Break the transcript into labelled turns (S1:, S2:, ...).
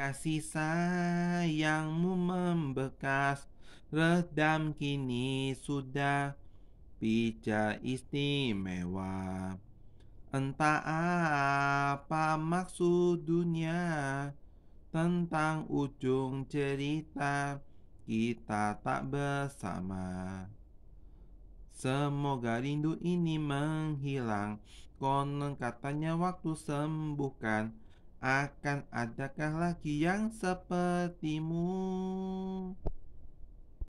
S1: Kasih sayangmu membekas Redam kini sudah Pica istimewa Entah apa maksud dunia Tentang ujung cerita Kita tak bersama Semoga rindu ini menghilang Konon katanya waktu sembuhkan akan adakah lagi yang sepertimu?